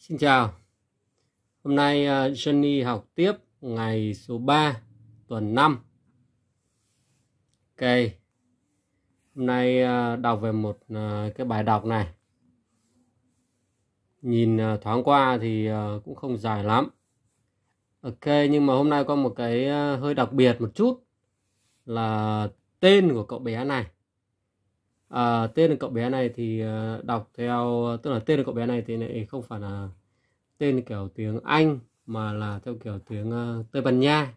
Xin chào. Hôm nay ờ, Jenny học tiếp ngày số 3 tuần 5. Ok. Hôm nay ờ, đọc về một ờ, cái bài đọc này. Nhìn thoáng qua thì cũng không dài lắm. Ok, nhưng mà hôm nay có một cái hơi đặc biệt một chút là tên của cậu bé này à, tên cậu bé này thì ờ, đọc theo tức là tên cậu bé này thì lại không phải là tên kiểu tiếng Anh mà là theo kiểu tiếng ờ, Tây Ban Nha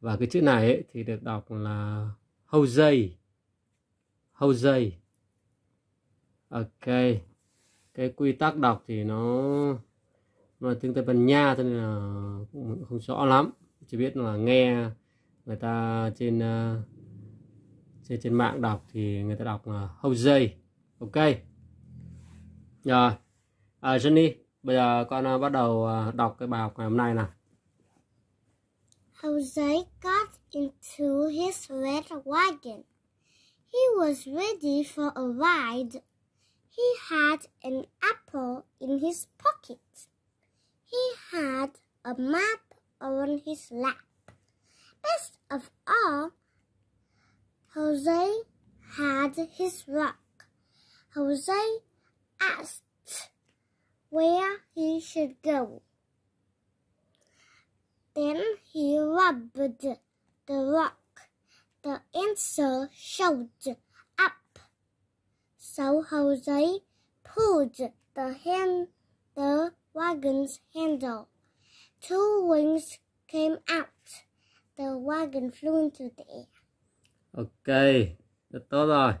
và cái chữ này ấy, thì được đọc là Jose Jose ok cái quy tắc đọc thì nó nó tiếng Tây Ban Nha cho nên là cũng không rõ lắm chỉ biết là nghe người ta trên uh, trên, trên mạng đọc thì người ta đọc dây à, ok rồi à, Jenny bây giờ con à, bắt đầu à, đọc cái bài học ngày hôm nay nào Jose got into his red wagon. He was ready for a ride. He had an apple in his pocket. He had a map on his lap. Best of all, Jose had his rock. Jose asked where he should go. Then he rubbed the rock. The answer showed up. So Jose pulled the hand, the wagon's handle. Two wings came out. The wagon flew into the air. ok rất tốt rồi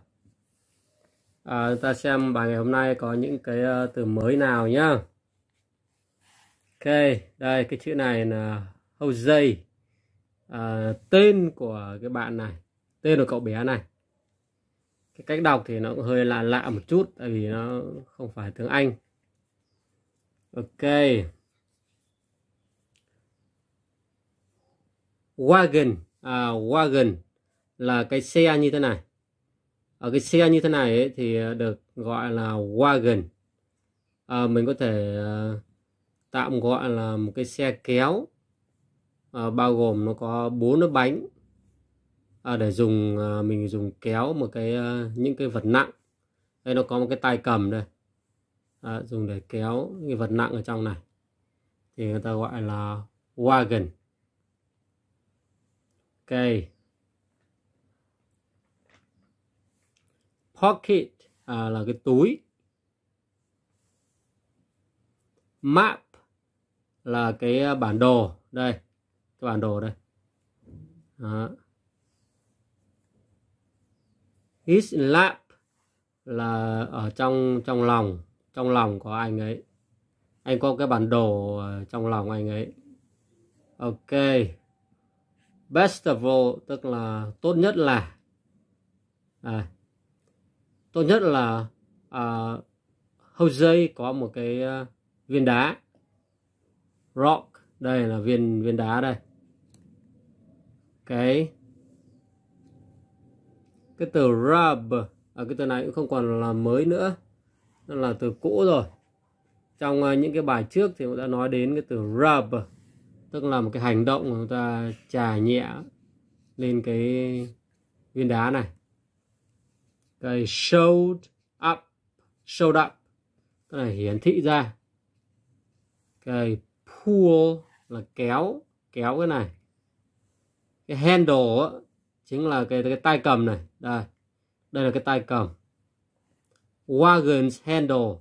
à, chúng ta xem bài ngày hôm nay có những cái uh, từ mới nào nhá ok đây cái chữ này là hâu dây à, tên của cái bạn này tên của cậu bé này cái cách đọc thì nó cũng hơi lạ lạ một chút tại vì nó không phải tiếng anh ok wagon à, wagon là cái xe như thế này ở cái xe như thế này ấy, thì ờ, được gọi là wagon à, mình có thể ờ, tạm gọi là một cái xe kéo à, bao gồm nó có bốn cái bánh à, để dùng à, mình dùng kéo một cái à, những cái vật nặng đây nó có một cái tay cầm đây à, dùng để kéo những cái vật nặng ở trong này thì người ta gọi là wagon ok pocket à, là cái túi map là cái à, bản đồ đây cái bản đồ đây Đó. his lap là ở trong trong lòng trong lòng của anh ấy anh có cái bản đồ à, trong lòng anh ấy ok best of all tức là tốt nhất là à, tốt nhất là à, hâu dây có một cái à, viên đá rock đây là viên viên đá đây cái cái từ rub à, cái từ này cũng không còn là mới nữa nó là từ cũ rồi trong à, những cái bài trước thì chúng ta nói đến cái từ rub tức là một cái hành động mà chúng ta trà nhẹ lên cái viên đá này cái showed up showed up tức là hiển thị ra cái pull là kéo kéo cái này cái handle chính là cái cái tay cầm này đây đây là cái tay cầm wagon's handle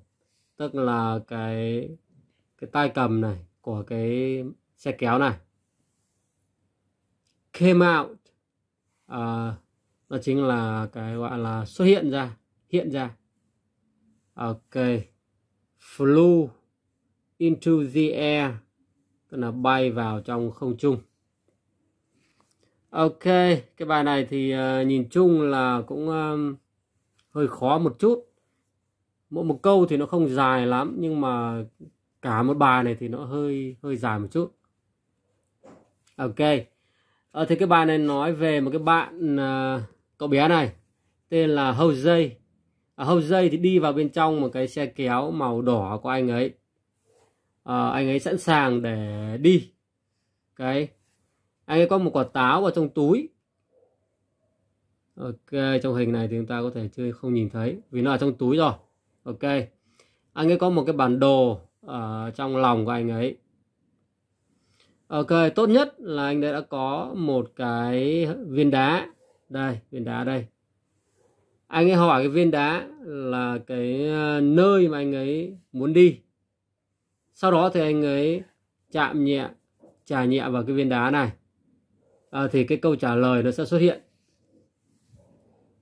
tức là cái cái tay cầm này của cái xe kéo này came out uh, nó chính là cái gọi là xuất hiện ra hiện ra ok flew into the air tức là bay vào trong không trung ok cái bài này thì ờ, nhìn chung là cũng hơi khó một chút mỗi một câu thì nó không dài lắm nhưng mà cả một bài này thì nó hơi hơi dài một chút ok ờ, thì cái bài này nói về một cái bạn uh, cậu bé này tên là Jose à, Jose thì đi vào bên trong một cái xe kéo màu đỏ của anh ấy à, anh ấy sẵn sàng để đi cái anh ấy có một quả táo vào trong túi ok trong hình này thì chúng ta có thể chưa không nhìn thấy vì nó ở trong túi rồi ok anh ấy có một cái bản đồ ở trong lòng của anh ấy ok tốt nhất là anh ấy đã có một cái viên đá đây viên đá đây anh ấy hỏi cái viên đá là cái ờ, nơi mà anh ấy muốn đi sau đó thì anh ấy chạm nhẹ trà nhẹ vào cái viên đá này à, thì cái câu trả lời nó sẽ xuất hiện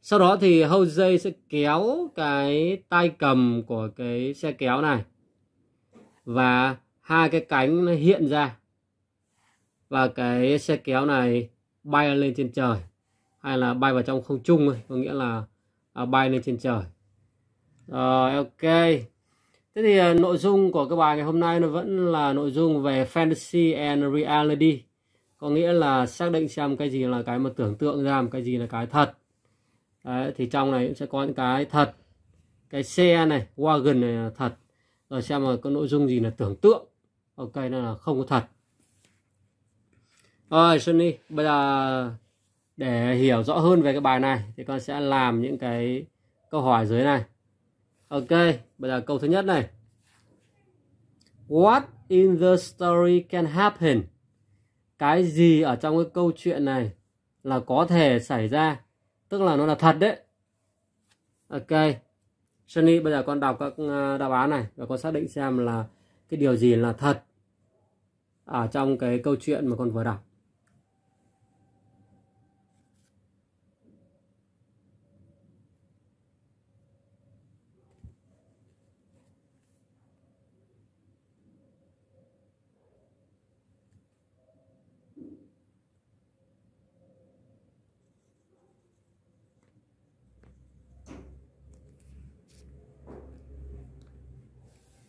sau đó thì dây sẽ kéo cái tay cầm của cái xe kéo này và hai cái cánh nó hiện ra và cái xe kéo này bay lên trên trời hay là bay vào trong không trung có nghĩa là à, bay lên trên trời rồi ok thế thì à, nội dung của cái bài ngày hôm nay nó vẫn là nội dung về fantasy and reality có nghĩa là xác định xem cái gì là cái mà tưởng tượng ra cái gì là cái thật Đấy, thì trong này cũng sẽ có những cái thật cái xe này wagon này là thật rồi xem là có nội dung gì là tưởng tượng ok nó là không có thật rồi sunny bây giờ để hiểu rõ hơn về cái bài này thì con sẽ làm những cái câu hỏi dưới này ok bây giờ câu thứ nhất này what in the story can happen cái gì ở trong cái câu chuyện này là có thể xảy ra tức là nó là thật đấy ok Sunny bây giờ con đọc các ờ, đáp án này và con xác định xem là cái điều gì là thật ở trong cái câu chuyện mà con vừa đọc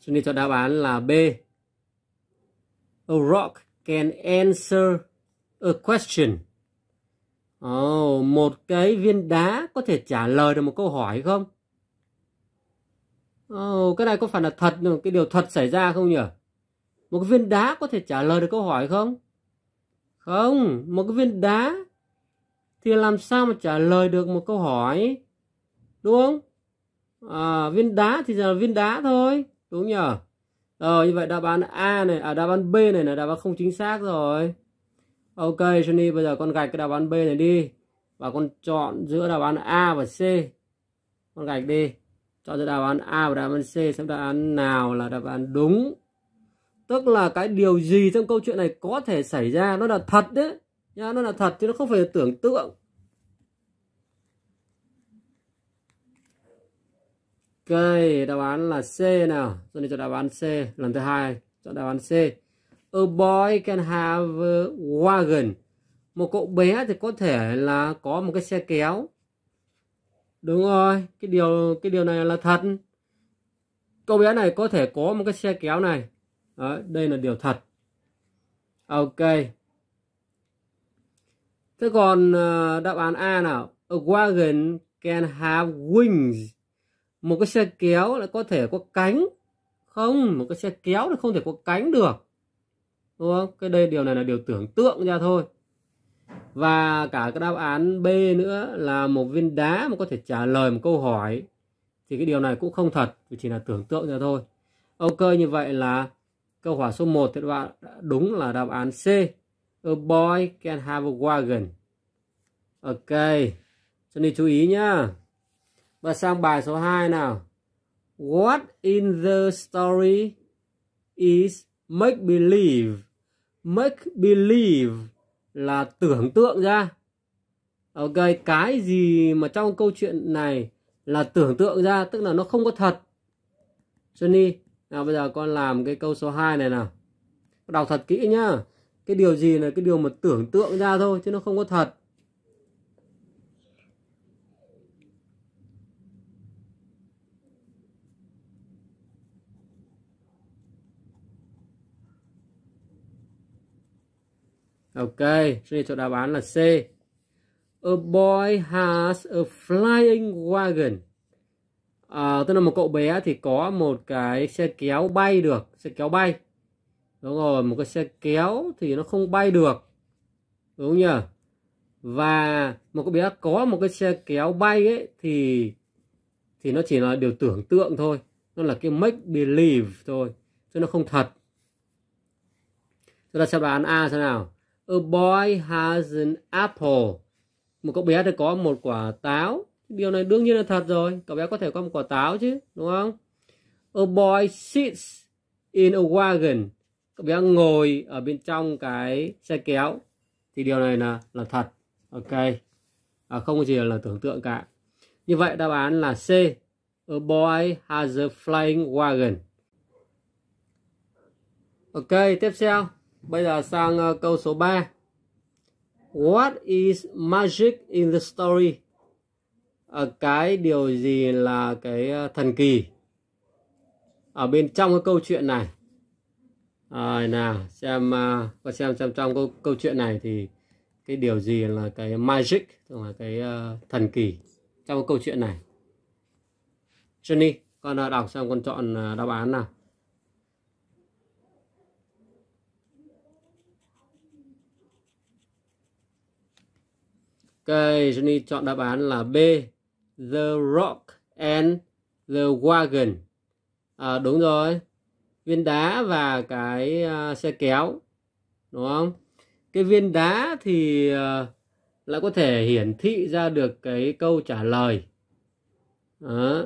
Cho nên chọn đáp án là B. A rock can answer a question. oh, một cái viên đá có thể trả lời được một câu hỏi không? oh, cái này có phải là thật, cái điều thật xảy ra không nhỉ? Một cái viên đá có thể trả lời được câu hỏi không? Không, một cái viên đá thì làm sao mà trả lời được một câu hỏi? Đúng không? À, viên đá thì là viên đá thôi đúng không nhỉ ờ như vậy đáp án a này à đáp án b này là đáp án không chính xác rồi ok Johnny bây giờ con gạch cái đáp án b này đi và con chọn giữa đáp án a và c con gạch đi chọn giữa đáp án a và đáp án c xem đáp án nào là đáp án đúng tức là cái điều gì trong câu chuyện này có thể xảy ra nó là thật đấy nhá nó là thật chứ nó không phải tưởng tượng Ok, đáp án là C nào. Rồi này chọn đáp án C, lần thứ hai chọn đáp án C. A boy can have a wagon. Một cậu bé thì có thể là có một cái xe kéo. Đúng rồi, cái điều cái điều này là thật. Cậu bé này có thể có một cái xe kéo này. Đó, đây là điều thật. Ok. Thế còn ờ, đáp án A nào? A wagon can have wings một cái xe kéo lại có thể có cánh không một cái xe kéo thì không thể có cánh được đúng không cái đây điều này là điều tưởng tượng ra thôi và cả cái đáp án B nữa là một viên đá mà có thể trả lời một câu hỏi thì cái điều này cũng không thật vì chỉ là tưởng tượng ra thôi ok như vậy là câu hỏi số 1 thì các bạn đúng là đáp án C a boy can have a wagon ok cho nên chú ý nhá và sang bài số 2 nào. What in the story is make believe. Make believe là tưởng tượng ra. Ok, cái gì mà trong câu chuyện này là tưởng tượng ra, tức là nó không có thật. Sunny, nào bây giờ con làm cái câu số 2 này nào. Đọc thật kỹ nhá. Cái điều gì là cái điều mà tưởng tượng ra thôi chứ nó không có thật. Ok, cho nên chọn đáp án là C. A boy has a flying wagon. À, tức là một cậu bé thì có một cái xe kéo bay được, xe kéo bay. Đúng rồi, một cái xe kéo thì nó không bay được. Đúng không nhỉ? Và một cậu bé có một cái xe kéo bay ấy thì thì nó chỉ là điều tưởng tượng thôi. Nó là cái make believe thôi, chứ nó không thật. Chúng ta xem đáp án A xem nào. A boy has an apple. Một cậu bé thì có một quả táo. Điều này đương nhiên là thật rồi. Cậu bé có thể có một quả táo chứ, đúng không? A boy sits in a wagon. Cậu bé ngồi ở bên trong cái xe kéo. Thì điều này là là thật. Ok. À, không có gì là tưởng tượng cả. Như vậy đáp án là C. A boy has a flying wagon. Ok, tiếp theo. Bây giờ sang uh, câu số 3. What is magic in the story? À, cái điều gì là cái ờ, thần kỳ ở bên trong cái câu chuyện này? À, nào xem uh, xem xem trong câu, câu chuyện này thì cái điều gì là cái magic là cái uh, thần kỳ trong câu chuyện này Johnny con đọc xem con chọn đáp án nào cái Johnny chọn đáp án là B The Rock and The Wagon à, đúng rồi viên đá và cái uh, xe kéo đúng không cái viên đá thì uh, lại có thể hiển thị ra được cái câu trả lời Đó.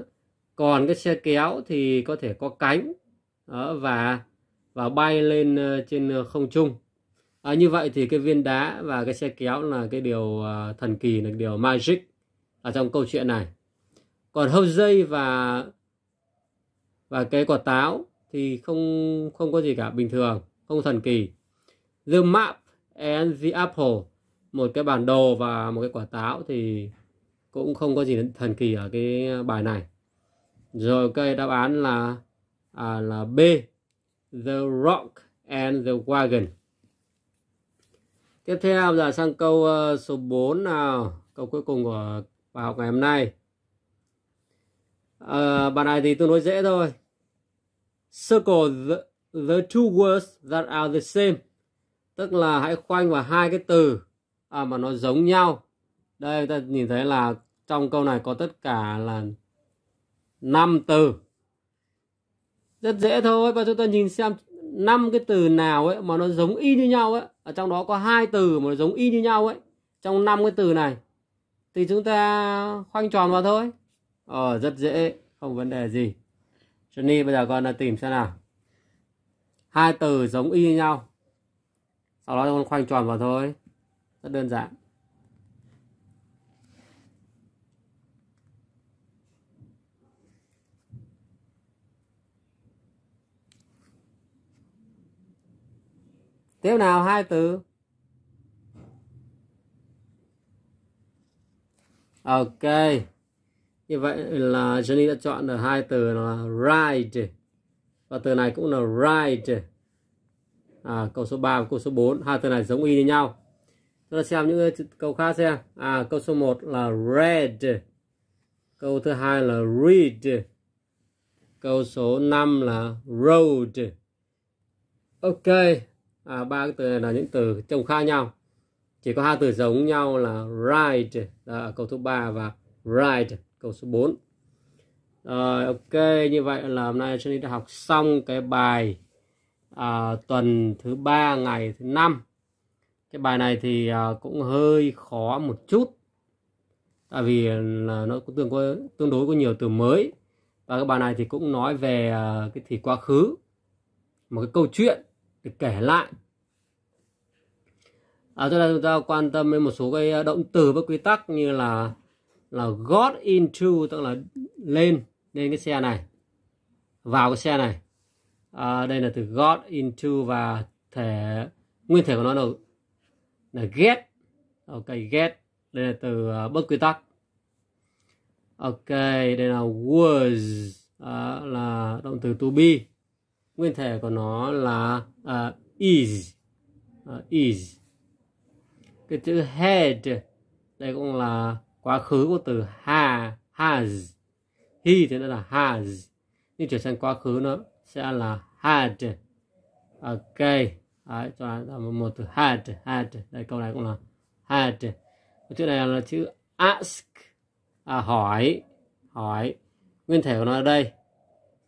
còn cái xe kéo thì có thể có cánh Đó, và và bay lên uh, trên ờ, không trung à, như vậy thì cái viên đá và cái xe kéo là cái điều à, thần kỳ là điều magic ở trong câu chuyện này còn hâu dây và và cái quả táo thì không không có gì cả bình thường không thần kỳ the map and the apple một cái bản đồ và một cái quả táo thì cũng không có gì thần kỳ ở cái bài này rồi cái đáp án là à, là B the rock and the wagon Tiếp theo giờ sang câu ờ, số 4 nào, câu cuối cùng của bài học ngày hôm nay. À, bài này thì tôi nói dễ thôi. Circle the, the two words that are the same. Tức là hãy khoanh vào hai cái từ à, mà nó giống nhau. Đây ta nhìn thấy là trong câu này có tất cả là 5 từ. Rất dễ thôi và chúng ta nhìn xem năm cái từ nào ấy mà nó giống y như nhau ấy ở trong đó có hai từ mà nó giống y như nhau ấy trong năm cái từ này thì chúng ta khoanh tròn vào thôi ờ rất dễ không vấn đề gì Johnny bây giờ con là tìm xem nào hai từ giống y như nhau sau đó con khoanh tròn vào thôi rất đơn giản tiếp nào hai từ ok như vậy là Jenny đã chọn được hai từ là ride và từ này cũng là ride à, câu số 3 và câu số 4 hai từ này giống y như nhau chúng ta xem những câu khác xem à câu số 1 là red câu thứ hai là read câu số 5 là road ok à, ba cái từ này là những từ trông khác nhau chỉ có hai từ giống nhau là right là câu số ba và right câu số 4 rồi ok như vậy là hôm nay Sunny đã học xong cái bài à, tuần thứ ba ngày thứ năm cái bài này thì à, cũng hơi khó một chút tại vì là nó cũng tương có, tương đối có nhiều từ mới và cái bài này thì cũng nói về à, cái thì quá khứ một cái câu chuyện để kể lại à, đây chúng ta quan tâm đến một số cái à, động từ với quy tắc như là là got into tức là lên lên cái xe này vào cái xe này à, đây là từ got into và thể nguyên thể của nó là là get ok get đây là từ uh, bất quy tắc ok đây là was uh, là động từ to be nguyên thể của nó là uh, is uh, is cái chữ had đây cũng là quá khứ của từ ha has he thì nó là has nhưng chuyển sang quá khứ nó sẽ là had ok Đấy, cho là một, một từ had had đây câu này cũng là had chữ này là chữ ask à, hỏi hỏi nguyên thể của nó ở đây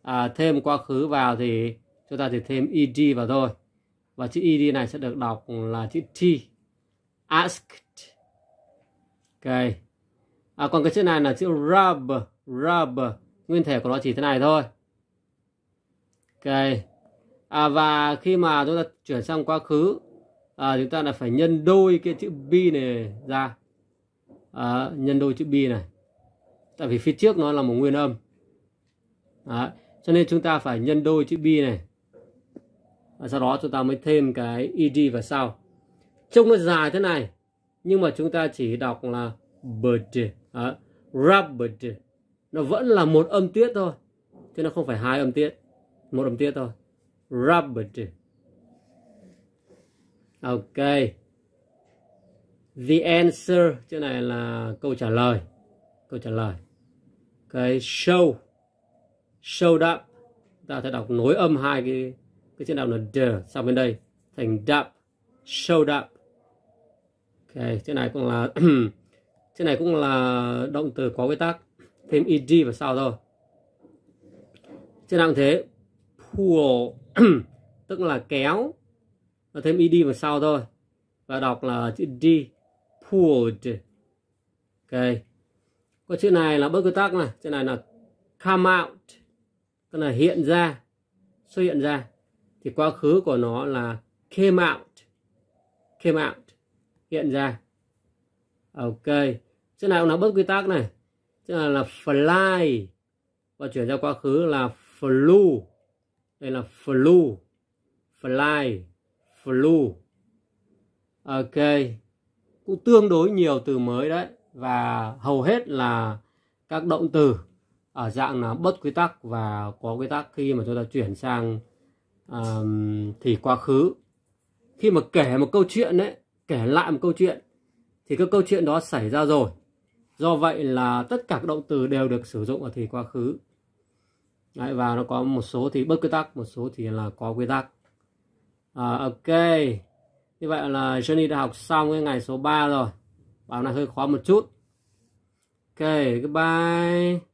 à, thêm quá khứ vào thì chúng ta chỉ thêm ed vào thôi và chữ ed này sẽ được đọc là chữ t asked ok à, còn cái chữ này là chữ rub rub nguyên thể của nó chỉ thế này thôi ok à, và khi mà chúng ta chuyển sang quá khứ à, chúng ta là phải nhân đôi cái chữ b này ra à, nhân đôi chữ b này tại vì phía trước nó là một nguyên âm Đó. cho nên chúng ta phải nhân đôi chữ b này và sau đó chúng ta mới thêm cái id e vào sau trông nó dài thế này nhưng mà chúng ta chỉ đọc là bird rubber nó vẫn là một âm tiết thôi chứ nó không phải hai âm tiết một âm tiết thôi rubber, ok the answer chỗ này là câu trả lời câu trả lời cái show showed up ta sẽ đọc nối âm hai cái cái chữ động là d sang bên đây thành dump showed up ok chữ này cũng là chữ này cũng là động từ có quy tắc thêm ed vào sau thôi chữ nào cũng thế pull tức là kéo và thêm ed vào sau thôi và đọc là chữ d pulled ok có chữ này là bất quy tắc này chữ này là come out tức là hiện ra xuất hiện ra thì quá khứ của nó là came out came out hiện ra ok chỗ nào ông đã bớt quy tắc này chỗ này là fly và chuyển ra quá khứ là flew đây là flew fly flew ok cũng tương đối nhiều từ mới đấy và hầu hết là các động từ ở dạng là bất quy tắc và có quy tắc khi mà chúng ta chuyển sang um, thì quá khứ khi mà kể một câu chuyện đấy kể lại một câu chuyện thì cái câu chuyện đó xảy ra rồi do vậy là tất cả các động từ đều được sử dụng ở thì quá khứ đấy, và nó có một số thì bất quy tắc một số thì là có quy tắc à, ok như vậy là Johnny đã học xong cái ngày số 3 rồi bảo này hơi khó một chút ok goodbye